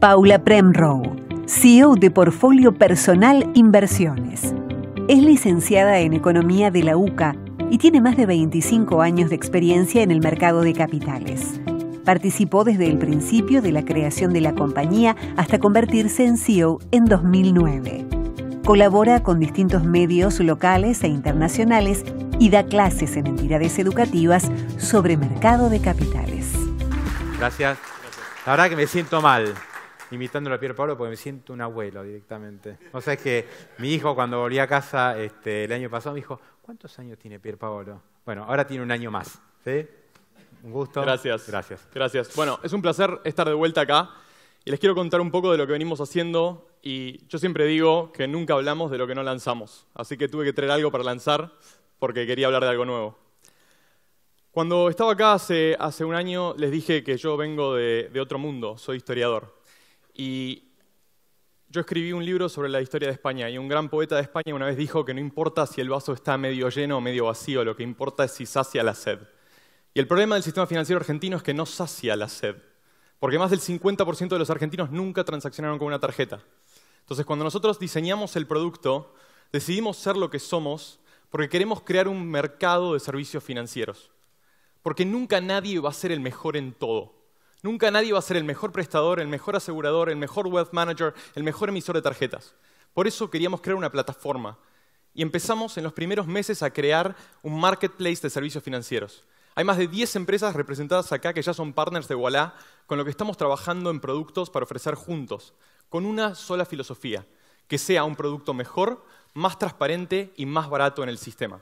Paula Premrow, CEO de Portfolio Personal Inversiones. Es licenciada en Economía de la UCA y tiene más de 25 años de experiencia en el mercado de capitales. Participó desde el principio de la creación de la compañía hasta convertirse en CEO en 2009. Colabora con distintos medios locales e internacionales y da clases en entidades educativas sobre mercado de capitales. Gracias. La verdad que me siento mal imitándolo a Pier Paolo porque me siento un abuelo directamente. O sea, es que mi hijo cuando volví a casa este, el año pasado me dijo, ¿cuántos años tiene Pier Paolo? Bueno, ahora tiene un año más. ¿sí? Un gusto. Gracias. Gracias. Gracias. Bueno, es un placer estar de vuelta acá. Y les quiero contar un poco de lo que venimos haciendo. Y yo siempre digo que nunca hablamos de lo que no lanzamos. Así que tuve que traer algo para lanzar porque quería hablar de algo nuevo. Cuando estaba acá hace, un año, les dije que yo vengo de otro mundo, soy historiador. Y yo escribí un libro sobre la historia de España y un gran poeta de España una vez dijo que no importa si el vaso está medio lleno o medio vacío, lo que importa es si sacia la sed. Y el problema del sistema financiero argentino es que no sacia la sed, porque más del 50% de los argentinos nunca transaccionaron con una tarjeta. Entonces, cuando nosotros diseñamos el producto, decidimos ser lo que somos porque queremos crear un mercado de servicios financieros. Porque nunca nadie va a ser el mejor en todo. Nunca nadie va a ser el mejor prestador, el mejor asegurador, el mejor wealth manager, el mejor emisor de tarjetas. Por eso queríamos crear una plataforma y empezamos en los primeros meses a crear un marketplace de servicios financieros. Hay más de 10 empresas representadas acá que ya son partners de Walla con lo que estamos trabajando en productos para ofrecer juntos, con una sola filosofía, que sea un producto mejor, más transparente y más barato en el sistema.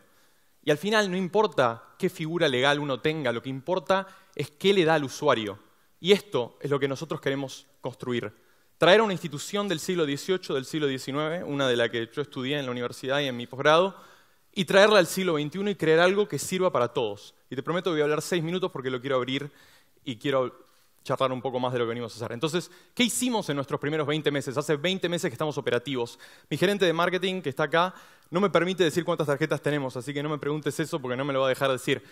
Y al final no importa qué figura legal uno tenga, lo que importa es qué le da al usuario, y esto es lo que nosotros queremos construir. Traer a una institución del siglo XVIII, del siglo XIX, una de la que yo estudié en la universidad y en mi posgrado, y traerla al siglo XXI y crear algo que sirva para todos. Y te prometo que voy a hablar seis minutos porque lo quiero abrir y quiero charlar un poco más de lo que venimos a hacer. Entonces, ¿qué hicimos en nuestros primeros 20 meses? Hace 20 meses que estamos operativos. Mi gerente de marketing, que está acá, no me permite decir cuántas tarjetas tenemos, así que no me preguntes eso porque no me lo va a dejar decir.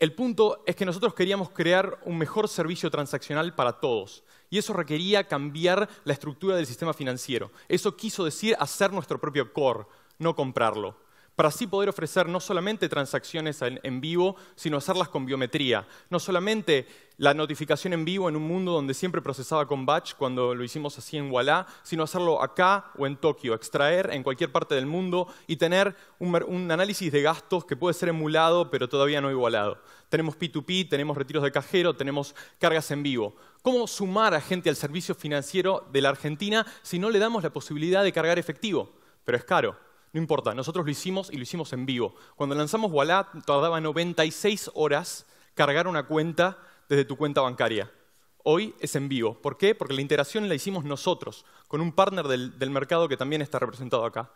El punto es que nosotros queríamos crear un mejor servicio transaccional para todos y eso requería cambiar la estructura del sistema financiero. Eso quiso decir hacer nuestro propio core, no comprarlo para así poder ofrecer no solamente transacciones en vivo, sino hacerlas con biometría. No solamente la notificación en vivo en un mundo donde siempre procesaba con batch cuando lo hicimos así en Walla, sino hacerlo acá o en Tokio, extraer en cualquier parte del mundo y tener un, un análisis de gastos que puede ser emulado pero todavía no igualado. Tenemos P2P, tenemos retiros de cajero, tenemos cargas en vivo. ¿Cómo sumar a gente al servicio financiero de la Argentina si no le damos la posibilidad de cargar efectivo? Pero es caro. No importa, nosotros lo hicimos y lo hicimos en vivo. Cuando lanzamos Wallah, tardaba 96 horas cargar una cuenta desde tu cuenta bancaria. Hoy es en vivo. ¿Por qué? Porque la integración la hicimos nosotros, con un partner del, del mercado que también está representado acá.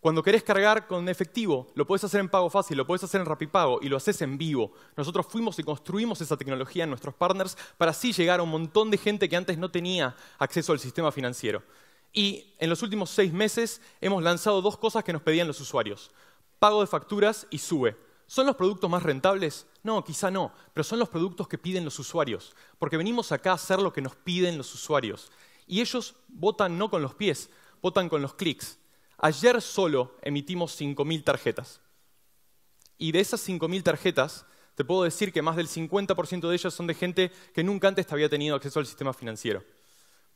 Cuando querés cargar con efectivo, lo puedes hacer en pago fácil, lo puedes hacer en Rapipago y lo haces en vivo. Nosotros fuimos y construimos esa tecnología en nuestros partners para así llegar a un montón de gente que antes no tenía acceso al sistema financiero. Y en los últimos seis meses hemos lanzado dos cosas que nos pedían los usuarios. Pago de facturas y sube. ¿Son los productos más rentables? No, quizá no, pero son los productos que piden los usuarios, porque venimos acá a hacer lo que nos piden los usuarios. Y ellos votan no con los pies, votan con los clics. Ayer solo emitimos 5.000 tarjetas. Y de esas 5.000 tarjetas, te puedo decir que más del 50% de ellas son de gente que nunca antes había tenido acceso al sistema financiero.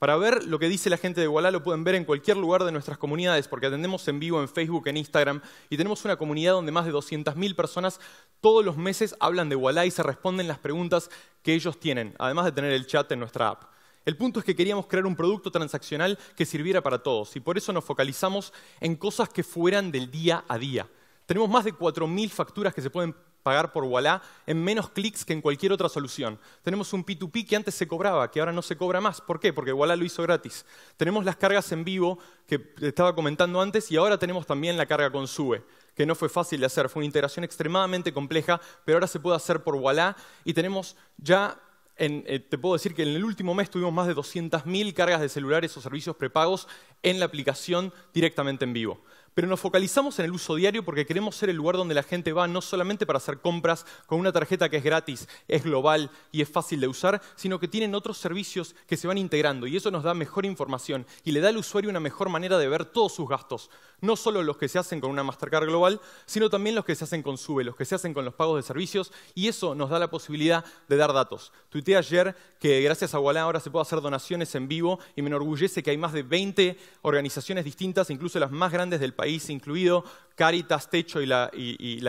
Para ver lo que dice la gente de Gualá lo pueden ver en cualquier lugar de nuestras comunidades, porque atendemos en vivo en Facebook, en Instagram, y tenemos una comunidad donde más de 200.000 personas todos los meses hablan de Gualá y se responden las preguntas que ellos tienen, además de tener el chat en nuestra app. El punto es que queríamos crear un producto transaccional que sirviera para todos, y por eso nos focalizamos en cosas que fueran del día a día. Tenemos más de 4.000 facturas que se pueden pagar por Wallah en menos clics que en cualquier otra solución. Tenemos un P2P que antes se cobraba, que ahora no se cobra más. ¿Por qué? Porque Wallah lo hizo gratis. Tenemos las cargas en vivo que estaba comentando antes y ahora tenemos también la carga con SUBE, que no fue fácil de hacer, fue una integración extremadamente compleja, pero ahora se puede hacer por Wallah y tenemos ya eh, te puedo decir que en el último mes tuvimos más de 200.000 cargas de celulares o servicios prepagos en la aplicación directamente en vivo. Pero nos focalizamos en el uso diario porque queremos ser el lugar donde la gente va no solamente para hacer compras con una tarjeta que es gratis, es global y es fácil de usar, sino que tienen otros servicios que se van integrando y eso nos da mejor información y le da al usuario una mejor manera de ver todos sus gastos, no solo los que se hacen con una Mastercard global, sino también los que se hacen con Sube, los que se hacen con los pagos de servicios y eso nos da la posibilidad de dar datos. Tuiteé ayer que gracias a Wallah ahora se puede hacer donaciones en vivo y me enorgullece que hay más de 20 organizaciones distintas, incluso las más grandes del país, incluido Caritas, Techo y la,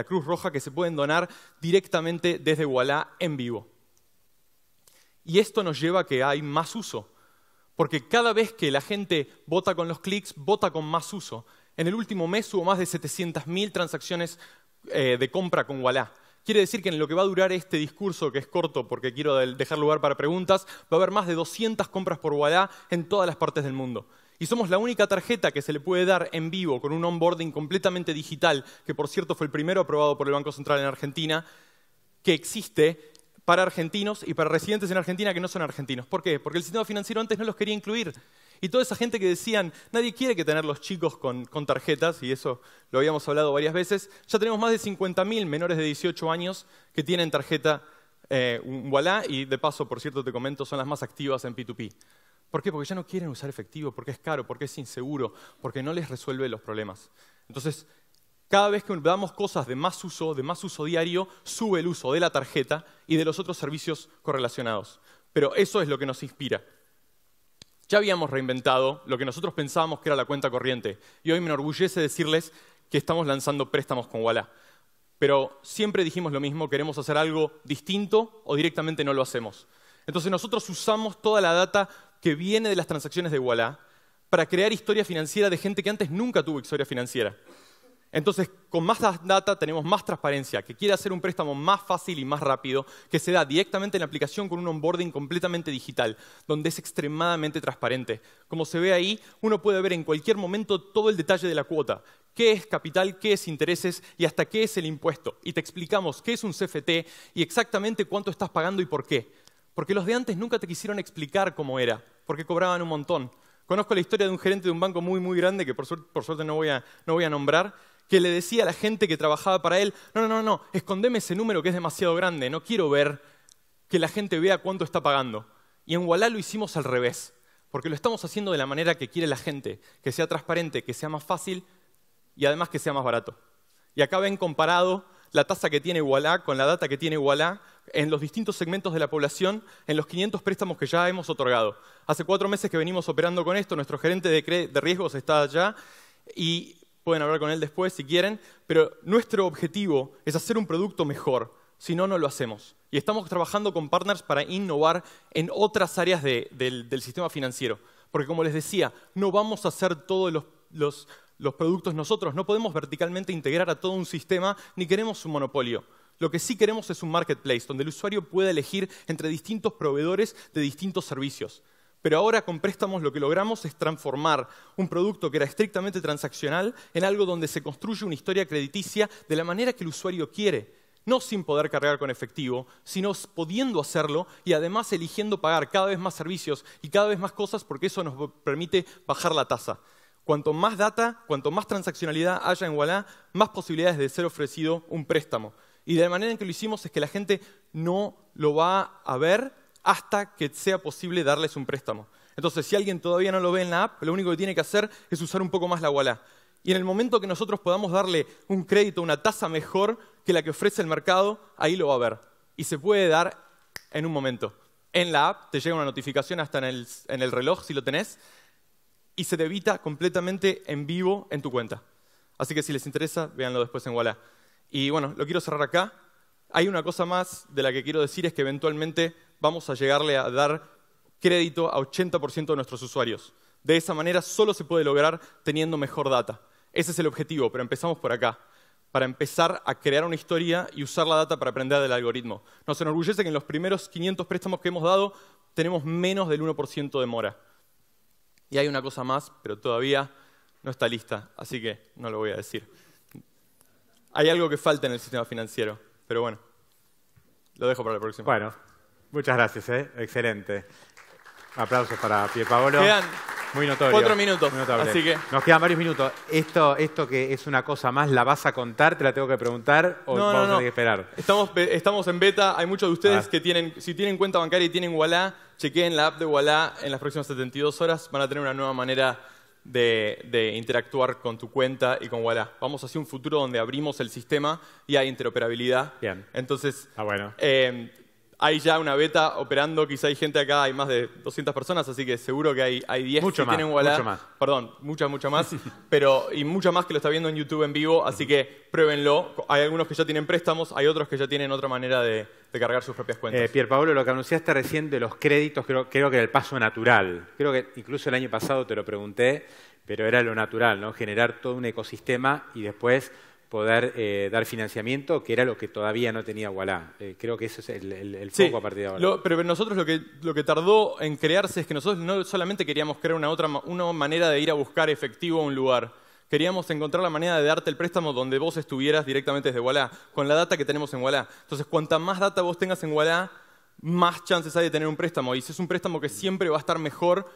Cruz Roja, que se pueden donar directamente desde Gualá en vivo. Y esto nos lleva a que hay más uso, porque cada vez que la gente vota con los clics, vota con más uso. En el último mes hubo más de 700.000 transacciones eh, de compra con Wallah. Quiere decir que en lo que va a durar este discurso, que es corto porque quiero dejar lugar para preguntas, va a haber más de 200 compras por Wallah en todas las partes del mundo. Y somos la única tarjeta que se le puede dar en vivo con un onboarding completamente digital, que por cierto fue el primero aprobado por el Banco Central en Argentina, que existe para argentinos y para residentes en Argentina que no son argentinos. ¿Por qué? Porque el sistema financiero antes no los quería incluir. Y toda esa gente que decían, nadie quiere que tener los chicos con, tarjetas, y eso lo habíamos hablado varias veces, ya tenemos más de 50.000 menores de 18 años que tienen tarjeta eh, y de paso, por cierto, te comento, son las más activas en P2P. ¿Por qué? Porque ya no quieren usar efectivo, porque es caro, porque es inseguro, porque no les resuelve los problemas. Entonces, cada vez que damos cosas de más uso, de más uso diario, sube el uso de la tarjeta y de los otros servicios correlacionados. Pero eso es lo que nos inspira. Ya habíamos reinventado lo que nosotros pensábamos que era la cuenta corriente y hoy me enorgullece decirles que estamos lanzando préstamos con Walla. Pero siempre dijimos lo mismo, queremos hacer algo distinto o directamente no lo hacemos. Entonces nosotros usamos toda la data que viene de las transacciones de Wallah para crear historia financiera de gente que antes nunca tuvo historia financiera. Entonces, con más data tenemos más transparencia, que quiere hacer un préstamo más fácil y más rápido, que se da directamente en la aplicación con un onboarding completamente digital, donde es extremadamente transparente. Como se ve ahí, uno puede ver en cualquier momento todo el detalle de la cuota, qué es capital, qué es intereses y hasta qué es el impuesto. Y te explicamos qué es un CFT y exactamente cuánto estás pagando y por qué. Porque los de antes nunca te quisieron explicar cómo era porque cobraban un montón. Conozco la historia de un gerente de un banco muy, muy grande, que por suerte, no, voy a, nombrar, que le decía a la gente que trabajaba para él, no, no, no, no, escondeme ese número que es demasiado grande, no quiero ver que la gente vea cuánto está pagando. Y en Wallah lo hicimos al revés, porque lo estamos haciendo de la manera que quiere la gente, que sea transparente, que sea más fácil y además que sea más barato. Y acá ven comparado la tasa que tiene Wallah con la data que tiene Wallah en los distintos segmentos de la población en los 500 préstamos que ya hemos otorgado. Hace cuatro meses que venimos operando con esto, nuestro gerente de, riesgos está allá y pueden hablar con él después si quieren, pero nuestro objetivo es hacer un producto mejor, si no, no lo hacemos. Y estamos trabajando con partners para innovar en otras áreas del, sistema financiero. Porque como les decía, no vamos a hacer todos los productos nosotros, no podemos verticalmente integrar a todo un sistema, ni queremos un monopolio. Lo que sí queremos es un marketplace donde el usuario pueda elegir entre distintos proveedores de distintos servicios. Pero ahora con préstamos lo que logramos es transformar un producto que era estrictamente transaccional en algo donde se construye una historia crediticia de la manera que el usuario quiere, no sin poder cargar con efectivo, sino pudiendo hacerlo y además eligiendo pagar cada vez más servicios y cada vez más cosas porque eso nos permite bajar la tasa. Cuanto más data, cuanto más transaccionalidad haya en Wallah, más posibilidades de ser ofrecido un préstamo. Y de la manera en que lo hicimos es que la gente no lo va a ver hasta que sea posible darles un préstamo. Entonces, si alguien todavía no lo ve en la app, lo único que tiene que hacer es usar un poco más la Wallah. Y en el momento que nosotros podamos darle un crédito, una tasa mejor que la que ofrece el mercado, ahí lo va a ver. Y se puede dar en un momento. En la app te llega una notificación hasta en el, reloj, si lo tenés, y se debita completamente en vivo en tu cuenta. Así que si les interesa, véanlo después en Wallah. Y bueno, lo quiero cerrar acá. Hay una cosa más de la que quiero decir es que eventualmente vamos a llegarle a dar crédito a 80% de nuestros usuarios. De esa manera solo se puede lograr teniendo mejor data. Ese es el objetivo, pero empezamos por acá para empezar a crear una historia y usar la data para aprender del algoritmo. Nos enorgullece que en los primeros 500 préstamos que hemos dado tenemos menos del 1% de mora. Y hay una cosa más, pero todavía no está lista, así que no lo voy a decir. Hay algo que falta en el sistema financiero, pero bueno, lo dejo para la próxima. Bueno, muchas gracias, ¿eh? excelente. Aplausos para Pierpaolo. Quedan muy notorio. Cuatro minutos. Así que... Nos quedan varios minutos. Esto, esto que es una cosa más, ¿la vas a contar? ¿Te la tengo que preguntar? ¿O no, vamos no, a tener que esperar? Estamos, en beta. Hay muchos de ustedes ah. que tienen, si tienen cuenta bancaria y tienen Wallah, chequeen la app de Wallah. En las próximas 72 horas van a tener una nueva manera de, interactuar con tu cuenta y con WhatsApp. Vamos hacia un futuro donde abrimos el sistema y hay interoperabilidad. Bien. Entonces, ah, bueno. Eh, hay ya una beta operando, quizá hay gente acá, hay más de 200 personas, así que seguro que hay, 10 mucho que más, tienen Mucho más. Perdón, muchas, muchas más. y mucha más que lo está viendo en YouTube en vivo, así que pruébenlo. Hay algunos que ya tienen préstamos, hay otros que ya tienen otra manera de, cargar sus propias cuentas. Pierre eh, Pier lo que anunciaste recién de los créditos, creo, creo que era el paso natural. Creo que incluso el año pasado te lo pregunté, pero era lo natural, ¿no? Generar todo un ecosistema y después poder eh, dar financiamiento, que era lo que todavía no tenía Walla. Eh, creo que ese es el, foco a partir de ahora. pero nosotros lo que, lo que tardó en crearse es que nosotros no solamente queríamos crear una, otra, una manera de ir a buscar efectivo a un lugar, queríamos encontrar la manera de darte el préstamo donde vos estuvieras directamente desde Walla, con la data que tenemos en Walla. Entonces, cuanta más data vos tengas en Walla, más chances hay de tener un préstamo. Y si es un préstamo que siempre va a estar mejor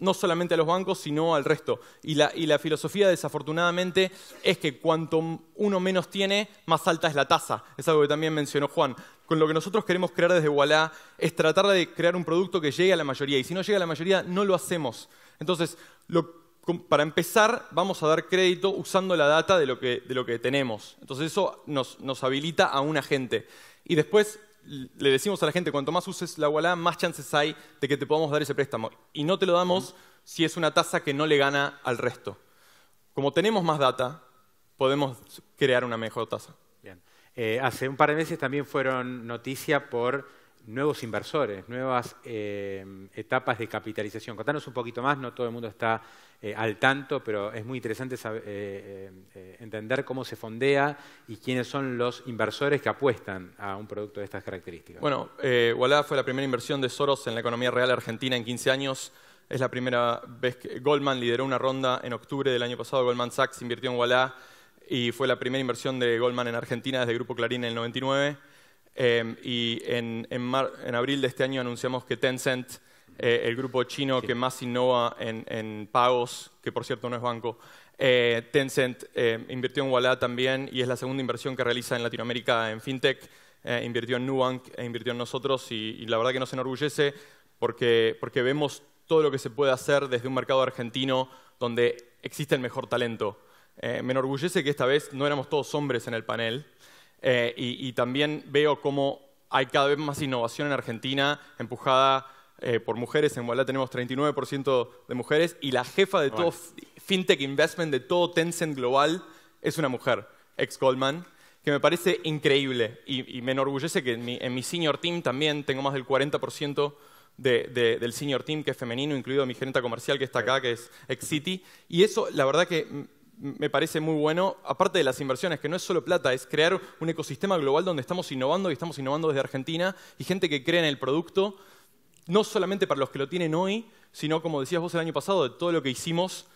no solamente a los bancos, sino al resto. Y la, y la, filosofía, desafortunadamente, es que cuanto uno menos tiene, más alta es la tasa. Es algo que también mencionó Juan. Con lo que nosotros queremos crear desde Wallah es tratar de crear un producto que llegue a la mayoría. Y si no llega a la mayoría, no lo hacemos. Entonces, para empezar, vamos a dar crédito usando la data de lo que, de lo que tenemos. Entonces, eso nos, nos habilita a un agente. Y después, le decimos a la gente, cuanto más uses la Wallah, más chances hay de que te podamos dar ese préstamo. Y no te lo damos si es una tasa que no le gana al resto. Como tenemos más data, podemos crear una mejor tasa. Bien. Eh, hace un par de meses también fueron noticia por nuevos inversores, nuevas eh, etapas de capitalización. Contanos un poquito más, no todo el mundo está eh, al tanto, pero es muy interesante eh, entender cómo se fondea y quiénes son los inversores que apuestan a un producto de estas características. Bueno, Wallah fue la primera inversión de Soros en la economía real argentina en 15 años. Es la primera vez que Goldman lideró una ronda en octubre del año pasado. Goldman Sachs invirtió en Wallah y fue la primera inversión de Goldman en Argentina desde Grupo Clarín en el 99. Em, y en, en, abril de este año anunciamos que Tencent, eh, el grupo chino que más innova en, en, pagos, que por cierto no es banco, eh, Tencent eh, invirtió en Walla también y es la segunda inversión que realiza en Latinoamérica en FinTech. invirtió en Nubank e invirtió en nosotros y, la verdad que nos enorgullece porque, porque vemos todo lo que se puede hacer desde un mercado argentino donde existe el mejor talento. me enorgullece que esta vez no éramos todos hombres en el panel, eh, y, también veo cómo hay cada vez más innovación en Argentina, empujada eh, por mujeres. En Igualdad tenemos 39% de mujeres y la jefa de todo FinTech Investment, de todo Tencent Global, es una mujer, ex Goldman, que me parece increíble y, me enorgullece que en mi, senior team también tengo más del 40%. del senior team que es femenino, incluido mi gerente comercial que está acá, que es ex City. Y eso, la verdad que me parece muy bueno, aparte de las inversiones, que no es solo plata, es crear un ecosistema global donde estamos innovando y estamos innovando desde Argentina y gente que crea en el producto, no solamente para los que lo tienen hoy, sino como decías vos el año pasado, de todo lo que hicimos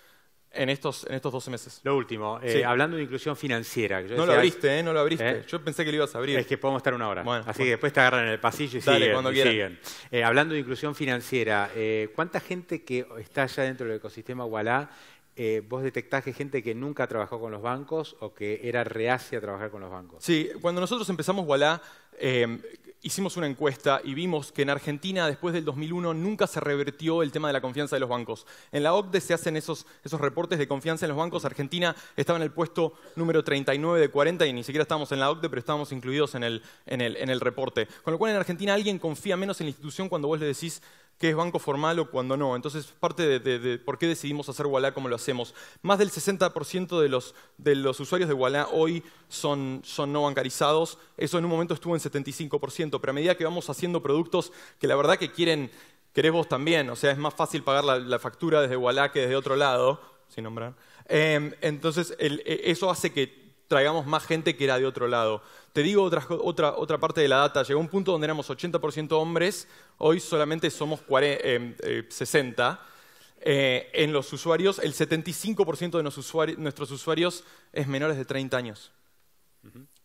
en estos, en 12 meses. Lo último, eh, hablando de inclusión financiera. Eh, no lo abriste, No lo abriste. Yo pensé que lo ibas a abrir. Es que podemos estar una hora. Así que después te agarran en el pasillo y siguen. Cuando eh, hablando de inclusión financiera, ¿cuánta gente que está allá dentro del ecosistema Wallah eh, vos detectás gente que nunca trabajó con los bancos o que era reacia a trabajar con los bancos. Sí, cuando nosotros empezamos Voilà. Em, hicimos una encuesta y vimos que en Argentina, después del 2001, nunca se revertió el tema de la confianza de los bancos. En la OCDE se hacen esos, reportes de confianza en los bancos. Argentina estaba en el puesto número 39 de 40 y ni siquiera estábamos en la OCDE, pero estábamos incluidos en el, reporte. Con lo cual, en Argentina alguien confía menos en la institución cuando vos le decís que es banco formal o cuando no. Entonces, parte de, por qué decidimos hacer Wallah como lo hacemos. Más del 60% de los, de los usuarios de Wallah hoy son, son no bancarizados. Eso en un momento estuvo en 70%. 75%, pero a medida que vamos haciendo productos que la verdad que quieren, querés vos también, o sea, es más fácil pagar la, factura desde Walla que desde otro lado, sin nombrar. Em, entonces, e, eso hace que traigamos más gente que era de otro lado. Te digo otra, otra, otra parte de la data, llegó un punto donde éramos 80% hombres, hoy solamente somos 60. Em, eh, eh, en los usuarios, el 75% de nuestros usuarios es menores de 30 años.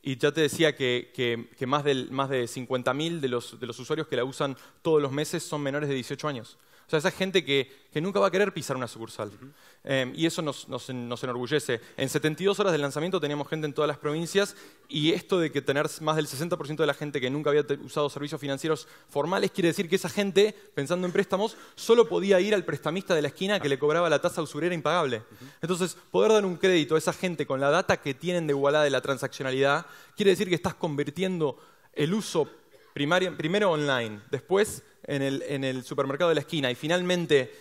Y ya te decía que, más, más de 50.000 de de los usuarios que la usan todos los meses son menores de 18 años. O sea, esa gente que, nunca va a querer pisar una sucursal. Em, y eso nos, nos, nos, enorgullece. En 72 horas del lanzamiento teníamos gente en todas las provincias y esto de que tener más del 60% de la gente que nunca había usado servicios financieros formales quiere decir que esa gente, pensando en préstamos, solo podía ir al prestamista de la esquina que le cobraba la tasa usurera impagable. Entonces, poder dar un crédito a esa gente con la data que tienen de igualdad de la transaccionalidad quiere decir que estás convirtiendo el uso primero online, después en el, supermercado de la esquina y finalmente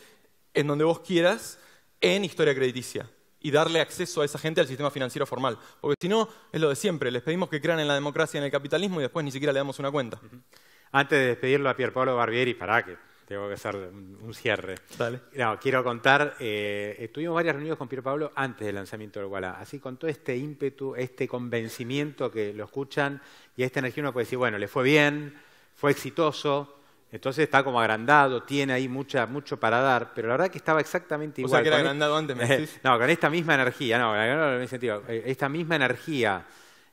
en donde vos quieras, en historia crediticia y darle acceso a esa gente al sistema financiero formal. Porque si no, es lo de siempre. Les pedimos que crean en la democracia y en el capitalismo y después ni siquiera le damos una cuenta. Antes de despedirlo a Pierpaolo Barbieri, para que tengo que hacer un cierre. No, quiero contar, eh, varias reuniones con Piero Pablo antes del lanzamiento del Wallah. Así con todo este ímpetu, este convencimiento que lo escuchan y esta energía uno puede decir, bueno, le fue bien, fue exitoso, entonces está como agrandado, tiene ahí mucha, mucho para dar, pero la verdad que estaba exactamente igual. O sea que era e-, agrandado antes, no, con esta misma energía, no, no en sentido, eh, esta misma energía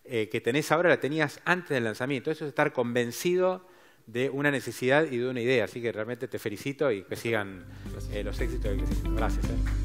eh, que tenés ahora la tenías antes del lanzamiento. Eso es estar convencido de una necesidad y de una idea. Así que realmente te felicito y que sigan eh, los éxitos Gracias. Eh.